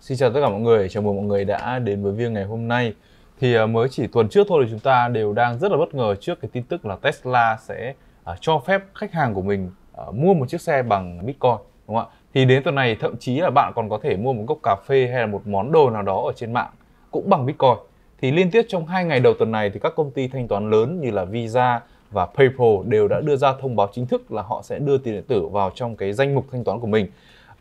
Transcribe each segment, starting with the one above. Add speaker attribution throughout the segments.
Speaker 1: Xin chào tất cả mọi người, chào mừng mọi người đã đến với Viêng ngày hôm nay. Thì à, mới chỉ tuần trước thôi thì chúng ta đều đang rất là bất ngờ trước cái tin tức là Tesla sẽ à, cho phép khách hàng của mình à, mua một chiếc xe bằng Bitcoin đúng không ạ? Thì đến tuần này thậm chí là bạn còn có thể mua một cốc cà phê hay là một món đồ nào đó ở trên mạng cũng bằng Bitcoin. Thì liên tiếp trong hai ngày đầu tuần này thì các công ty thanh toán lớn như là Visa và PayPal đều đã đưa ra thông báo chính thức là họ sẽ đưa tiền điện tử vào trong cái danh mục thanh toán của mình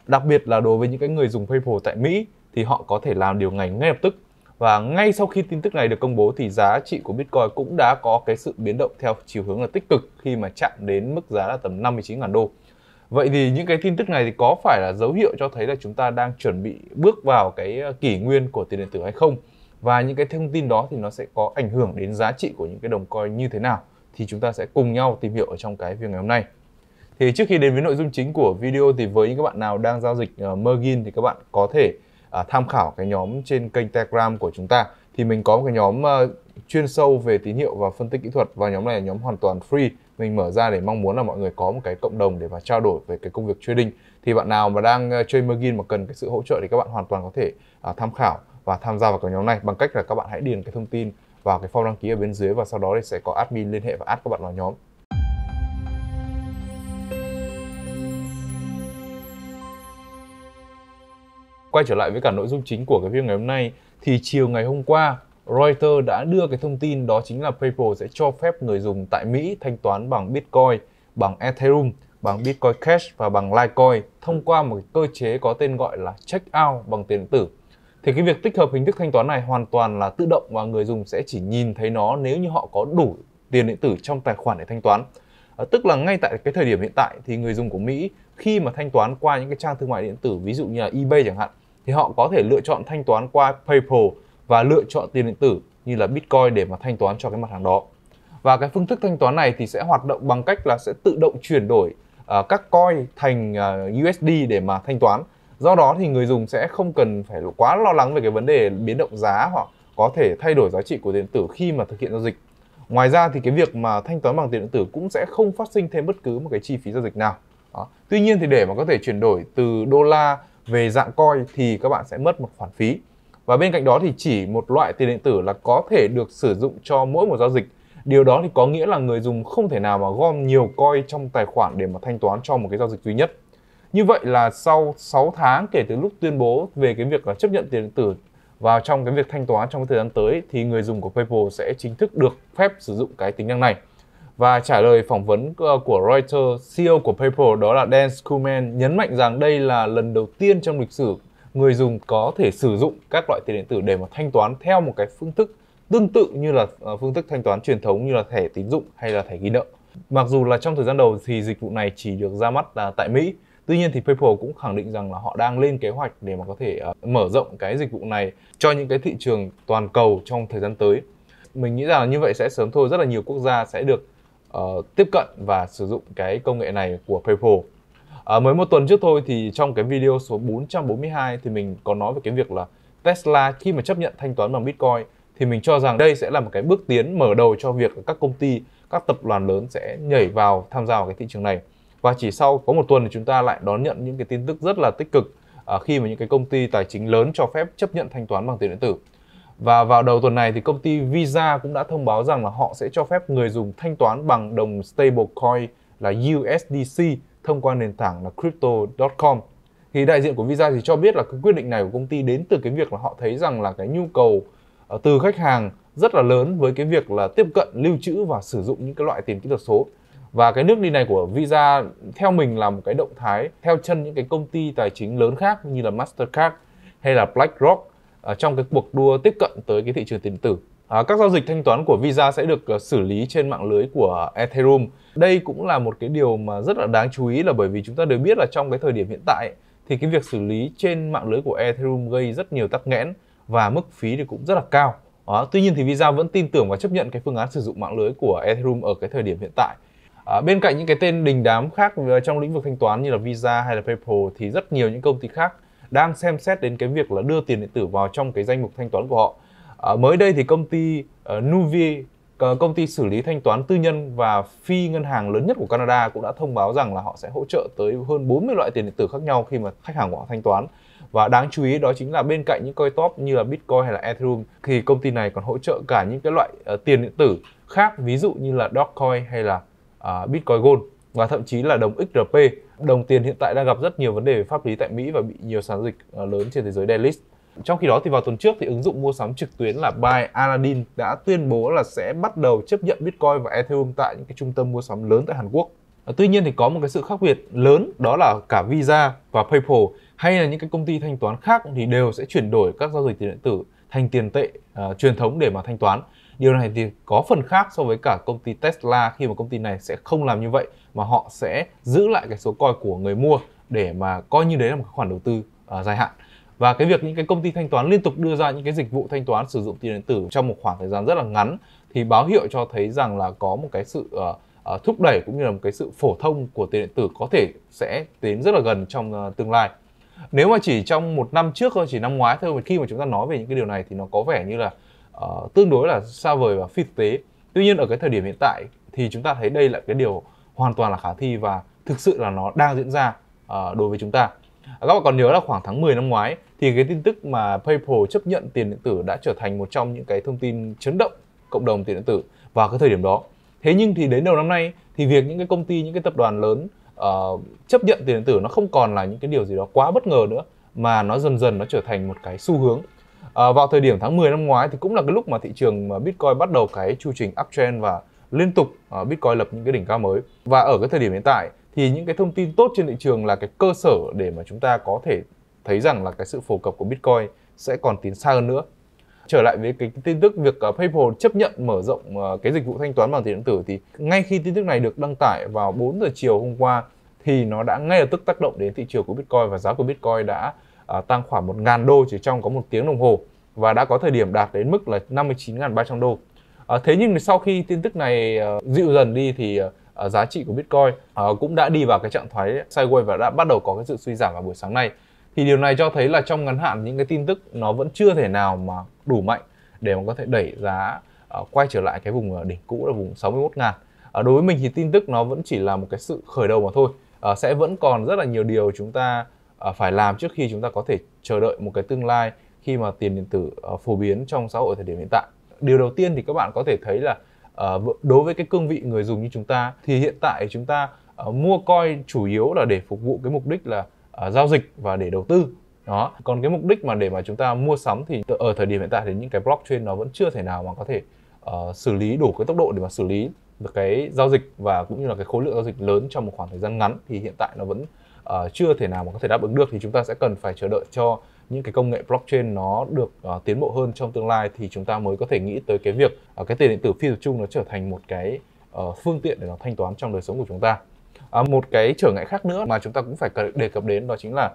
Speaker 1: Đặc biệt là đối với những cái người dùng PayPal tại Mỹ thì họ có thể làm điều này ngay lập tức. Và ngay sau khi tin tức này được công bố thì giá trị của Bitcoin cũng đã có cái sự biến động theo chiều hướng là tích cực khi mà chạm đến mức giá là tầm 59.000 đô. Vậy thì những cái tin tức này thì có phải là dấu hiệu cho thấy là chúng ta đang chuẩn bị bước vào cái ờ, kỷ nguyên của tiền điện tử hay không? Và những cái thông tin đó thì nó sẽ có ảnh hưởng đến giá trị của những cái đồng coin như thế nào? Thì chúng ta sẽ cùng nhau tìm hiểu ở trong cái video ngày hôm nay. Thì trước khi đến với nội dung chính của video thì với những các bạn nào đang giao dịch uh, Mergin thì các bạn có thể uh, tham khảo cái nhóm trên kênh Telegram của chúng ta. Thì mình có một cái nhóm uh, chuyên sâu về tín hiệu và phân tích kỹ thuật và nhóm này là nhóm hoàn toàn free. Mình mở ra để mong muốn là mọi người có một cái cộng đồng để mà trao đổi về cái công việc trading. Thì bạn nào mà đang uh, chơi margin mà cần cái sự hỗ trợ thì các bạn hoàn toàn có thể uh, tham khảo và tham gia vào cái nhóm này bằng cách là các bạn hãy điền cái thông tin vào cái form đăng ký ở bên dưới và sau đó thì sẽ có admin liên hệ và add các bạn vào nhóm quay trở lại với cả nội dung chính của cái phiên ngày hôm nay thì chiều ngày hôm qua Reuters đã đưa cái thông tin đó chính là PayPal sẽ cho phép người dùng tại Mỹ thanh toán bằng Bitcoin, bằng Ethereum, bằng Bitcoin Cash và bằng Litecoin thông qua một cơ chế có tên gọi là checkout bằng tiền điện tử. Thì cái việc tích hợp hình thức thanh toán này hoàn toàn là tự động và người dùng sẽ chỉ nhìn thấy nó nếu như họ có đủ tiền điện tử trong tài khoản để thanh toán. À, tức là ngay tại cái thời điểm hiện tại thì người dùng của Mỹ khi mà thanh toán qua những cái trang thương mại điện tử ví dụ như là eBay chẳng hạn thì họ có thể lựa chọn thanh toán qua PayPal và lựa chọn tiền điện tử như là Bitcoin để mà thanh toán cho cái mặt hàng đó. Và cái phương thức thanh toán này thì sẽ hoạt động bằng cách là sẽ tự động chuyển đổi uh, các coin thành uh, à, USD để mà thanh toán. Do đó thì người dùng sẽ không cần phải quá lo lắng về cái vấn đề biến động giá hoặc có thể thay đổi giá trị của tiền điện tử khi mà thực hiện giao dịch. Ngoài ra thì cái việc mà thanh toán bằng tiền điện tử cũng sẽ không phát sinh thêm bất cứ một cái chi phí giao dịch nào. Đó. Tuy nhiên thì để mà có thể chuyển đổi từ đô la về dạng coin thì các bạn sẽ mất một khoản phí. Và bên cạnh đó thì chỉ một loại tiền điện tử là có thể được sử dụng cho mỗi một giao dịch. Điều đó thì có nghĩa là người dùng không thể nào mà gom nhiều coin trong tài khoản để mà thanh toán cho một cái giao dịch duy nhất. Như vậy là sau 6 tháng kể từ lúc tuyên bố về cái việc là chấp nhận tiền điện tử vào trong cái việc thanh toán trong cái thời gian tới thì người dùng của PayPal sẽ chính thức được phép sử dụng cái tính năng này. Và trả lời phỏng vấn ờ, của Reuters, CEO của PayPal đó là Dan Schulman nhấn mạnh rằng đây là lần đầu tiên trong lịch sử người dùng có thể sử dụng các loại tiền điện tử để mà thanh toán theo một cái phương thức tương tự như là ờ, phương thức thanh toán truyền thống như là thẻ tín dụng hay là thẻ ghi nợ. Mặc dù là trong thời gian đầu thì dịch vụ này chỉ được ra mắt tại Mỹ, tuy nhiên thì PayPal cũng khẳng định rằng là họ đang lên kế hoạch để mà có thể ờ, mở rộng cái dịch vụ này cho những cái thị trường toàn cầu trong thời gian tới. Mình nghĩ rằng như vậy sẽ sớm thôi rất là nhiều quốc gia sẽ được Ờ, tiếp cận và sử dụng cái công nghệ này của PayPal. À, mới một tuần trước thôi thì trong cái video số 442 thì mình có nói về cái việc là Tesla khi mà chấp nhận thanh toán bằng Bitcoin thì mình cho rằng đây sẽ là một cái bước tiến mở đầu cho việc các công ty, các tập đoàn lớn sẽ nhảy vào tham gia vào cái thị trường này. Và chỉ sau có một tuần thì chúng ta lại đón nhận những cái tin tức rất là tích cực ờ, khi mà những cái công ty tài chính lớn cho phép chấp nhận thanh toán bằng tiền điện tử. Và vào đầu tuần này thì công ty Visa cũng đã thông báo rằng là họ sẽ cho phép người dùng thanh toán bằng đồng stablecoin là USDC thông qua nền tảng là crypto.com. Thì đại diện của Visa thì cho biết là cái quyết định này của công ty đến từ cái việc là họ thấy rằng là cái nhu cầu ờ, từ khách hàng rất là lớn với cái việc là tiếp cận lưu trữ và sử dụng những cái loại tiền kỹ thuật số và cái nước đi này của Visa theo mình là một cái động thái theo chân những cái công ty tài chính lớn khác như là Mastercard hay là BlackRock À, trong cái cuộc đua tiếp cận tới cái thị trường tiền tử. À, các giao dịch thanh toán của Visa sẽ được à, xử lý trên mạng lưới của Ethereum. Đây cũng là một cái điều mà rất là đáng chú ý là bởi vì chúng ta đều biết là trong cái thời điểm hiện tại thì cái việc xử lý trên mạng lưới của Ethereum gây rất nhiều tắc nghẽn và mức phí thì cũng rất là cao. À, tuy nhiên thì Visa vẫn tin tưởng và chấp nhận cái phương án sử dụng mạng lưới của Ethereum ở cái thời điểm hiện tại. À, bên cạnh những cái tên đình đám khác trong lĩnh vực thanh toán như là Visa hay là PayPal thì rất nhiều những công ty khác đang xem xét đến cái việc là đưa tiền điện tử vào trong cái danh mục thanh toán của họ. À, mới đây thì công ty uh, ờ, Nuvi ờ, công ty xử lý thanh toán tư nhân và phi ngân hàng lớn nhất của Canada cũng đã thông báo rằng là họ sẽ hỗ trợ tới hơn 40 loại tiền điện tử khác nhau khi mà khách hàng của họ thanh toán. Và đáng chú ý đó chính là bên cạnh những coin top như là Bitcoin hay là Ethereum thì công ty này còn hỗ trợ cả những cái loại uh, tiền điện tử khác ví dụ như là Dogecoin hay là uh, Bitcoin Gold và thậm chí là đồng XRP. Đồng tiền hiện tại đang gặp rất nhiều vấn đề về pháp lý tại Mỹ và bị nhiều sàn dịch ờ, lớn trên thế giới delist. Trong khi đó thì vào tuần trước thì ứng dụng mua sắm trực tuyến là Buy Aladdin đã tuyên bố là sẽ bắt đầu chấp nhận Bitcoin và Ethereum tại những cái trung tâm mua sắm lớn tại Hàn Quốc. Ờ, tuy nhiên thì có một cái sự khác biệt lớn đó là cả Visa và PayPal hay là những cái công ty thanh toán khác thì đều sẽ chuyển đổi các giao dịch tiền điện tử thành tiền tệ uh, truyền thống để mà thanh toán Điều này thì có phần khác so với cả công ty Tesla khi mà công ty này sẽ không làm như vậy mà họ sẽ giữ lại cái số coin của người mua để mà coi như đấy là một khoản đầu tư uh, dài hạn và cái việc những cái công ty thanh toán liên tục đưa ra những cái dịch vụ thanh toán sử dụng tiền điện tử trong một khoảng thời gian rất là ngắn thì báo hiệu cho thấy rằng là có một cái sự uh, uh, thúc đẩy cũng như là một cái sự phổ thông của tiền điện tử có thể sẽ đến rất là gần trong uh, tương lai nếu mà chỉ trong một năm trước thôi chỉ năm ngoái thôi mà khi mà chúng ta nói về những cái điều này thì nó có vẻ như là uh, tương đối là xa vời và phi thực tế tuy nhiên ở cái thời điểm hiện tại thì chúng ta thấy đây là cái điều hoàn toàn là khả thi và thực sự là nó đang diễn ra uh, đối với chúng ta à, các bạn còn nhớ là khoảng tháng 10 năm ngoái thì cái tin tức mà PayPal chấp nhận tiền điện tử đã trở thành một trong những cái thông tin chấn động cộng đồng tiền điện tử vào cái thời điểm đó. Thế nhưng thì đến đầu năm nay thì việc những cái công ty những cái tập đoàn lớn uh, chấp nhận tiền điện tử nó không còn là những cái điều gì đó quá bất ngờ nữa mà nó dần dần nó trở thành một cái xu hướng À, vào thời điểm tháng 10 năm ngoái thì cũng là cái lúc mà thị trường à, Bitcoin bắt đầu cái chu trình uptrend và liên tục uh, Bitcoin lập những cái đỉnh cao mới. Và ở cái thời điểm hiện tại thì những cái thông tin tốt trên thị trường là cái cơ sở để mà chúng ta có thể thấy rằng là cái sự phổ cập của Bitcoin sẽ còn tiến xa hơn nữa. Trở lại với cái tin tức việc à, PayPal chấp nhận mở rộng cái dịch vụ thanh toán bằng tiền điện tử thì ngay khi tin tức này được đăng tải vào 4 giờ chiều hôm qua thì nó đã ngay lập tức tác động đến thị trường của Bitcoin và giá của Bitcoin đã À, tăng khoảng 1.000 đô chỉ trong có một tiếng đồng hồ và đã có thời điểm đạt đến mức là 59.300 đô. À, thế nhưng sau khi tin tức này à, dịu dần đi thì à, giá trị của Bitcoin à, cũng đã đi vào cái trạng thái sideways và đã bắt đầu có cái sự suy giảm vào buổi sáng nay. Thì điều này cho thấy là trong ngắn hạn những cái tin tức nó vẫn chưa thể nào mà đủ mạnh để mà có thể đẩy giá à, quay trở lại cái vùng à, đỉnh cũ là vùng 61 ngàn. À, đối với mình thì tin tức nó vẫn chỉ là một cái sự khởi đầu mà thôi. À, sẽ vẫn còn rất là nhiều điều chúng ta À, phải làm trước khi chúng ta có thể chờ đợi một cái tương lai khi mà tiền điện tử à, phổ biến trong xã hội thời điểm hiện tại điều đầu tiên thì các bạn có thể thấy là à, đối với cái cương vị người dùng như chúng ta thì hiện tại chúng ta mua coi chủ yếu là để phục vụ cái mục đích là giao dịch và để đầu tư đó còn cái mục đích mà để mà chúng ta mua sắm thì ở thời điểm hiện tại thì những cái blockchain nó vẫn chưa thể nào mà có thể uh, xử lý đủ cái tốc độ để mà xử lý được cái giao dịch và cũng như là cái khối lượng giao dịch lớn trong một khoảng thời gian ngắn thì hiện tại nó vẫn uh, chưa thể nào mà có thể đáp ứng được thì chúng ta sẽ cần phải chờ đợi cho những cái công nghệ blockchain nó được uh, tiến bộ hơn trong tương lai thì chúng ta mới có thể nghĩ tới cái việc uh, cái tiền điện tử phi tập trung nó trở thành một cái uh, phương tiện để nó thanh toán trong đời sống của chúng ta. À, một cái trở ngại khác nữa mà chúng ta cũng phải đề cập đến đó chính là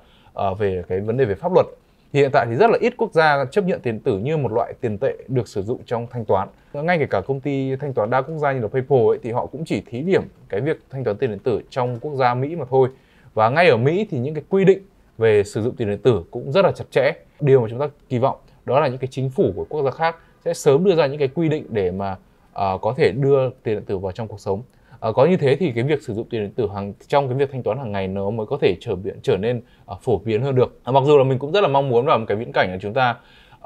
Speaker 1: uh, về cái vấn đề về pháp luật. hiện tại thì rất là ít quốc gia chấp nhận tiền tử như một loại tiền tệ được sử dụng trong thanh toán. Ngay kể cả công ty thanh toán đa quốc gia như là PayPal ấy, thì họ cũng chỉ thí điểm cái việc thanh toán tiền điện tử trong quốc gia Mỹ mà thôi và ngay ở Mỹ thì những cái quy định về sử dụng tiền điện tử cũng rất là chặt chẽ điều mà chúng ta kỳ vọng đó là những cái chính phủ của quốc gia khác sẽ sớm đưa ra những cái quy định để mà uh, có thể đưa tiền điện tử vào trong cuộc sống uh, có như thế thì cái việc sử dụng tiền điện tử hàng trong cái việc thanh toán hàng ngày nó mới có thể trở biến trở nên uh, phổ biến hơn được uh, mặc dù là mình cũng rất là mong muốn vào một cái viễn cảnh là chúng ta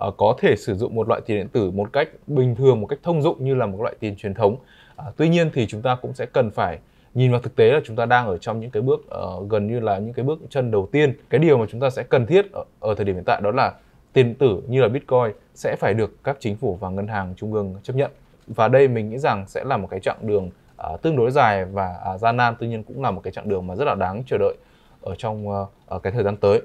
Speaker 1: uh, có thể sử dụng một loại tiền điện tử một cách bình thường một cách thông dụng như là một loại tiền truyền thống uh, tuy nhiên thì chúng ta cũng sẽ cần phải nhìn vào thực tế là chúng ta đang ở trong những cái bước uh, gần như là những cái bước chân đầu tiên cái điều mà chúng ta sẽ cần thiết ở, ở thời điểm hiện tại đó là tiền tử như là bitcoin sẽ phải được các chính phủ và ngân hàng trung ương chấp nhận và đây mình nghĩ rằng sẽ là một cái chặng đường uh, tương đối dài và uh, gian nan tuy nhiên cũng là một cái chặng đường mà rất là đáng chờ đợi ở trong uh, ở cái thời gian tới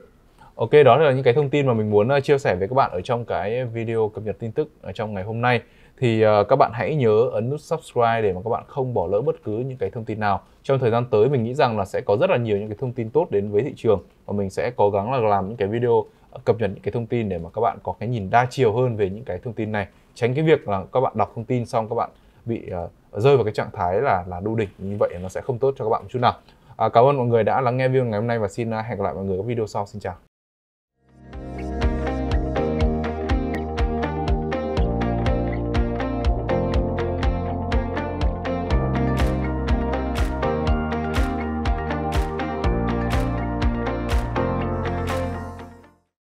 Speaker 1: ok đó là những cái thông tin mà mình muốn ờ, chia sẻ với các bạn ở trong cái video cập nhật tin tức ở trong ngày hôm nay thì ờ, các bạn hãy nhớ ấn nút subscribe để mà các bạn không bỏ lỡ bất cứ những cái thông tin nào. Trong thời gian tới mình nghĩ rằng là sẽ có rất là nhiều những cái thông tin tốt đến với thị trường và mình sẽ cố gắng là làm những cái video ờ, cập nhật những cái thông tin để mà các bạn có cái nhìn đa chiều hơn về những cái thông tin này. Tránh cái việc là các bạn đọc thông tin xong các bạn bị uh, rơi vào cái trạng thái là là đu đỉnh như vậy nó sẽ không tốt cho các bạn một chút nào. À, cảm ơn mọi người đã lắng nghe video ngày hôm nay và xin hẹn gặp lại mọi người ở video sau. Xin chào.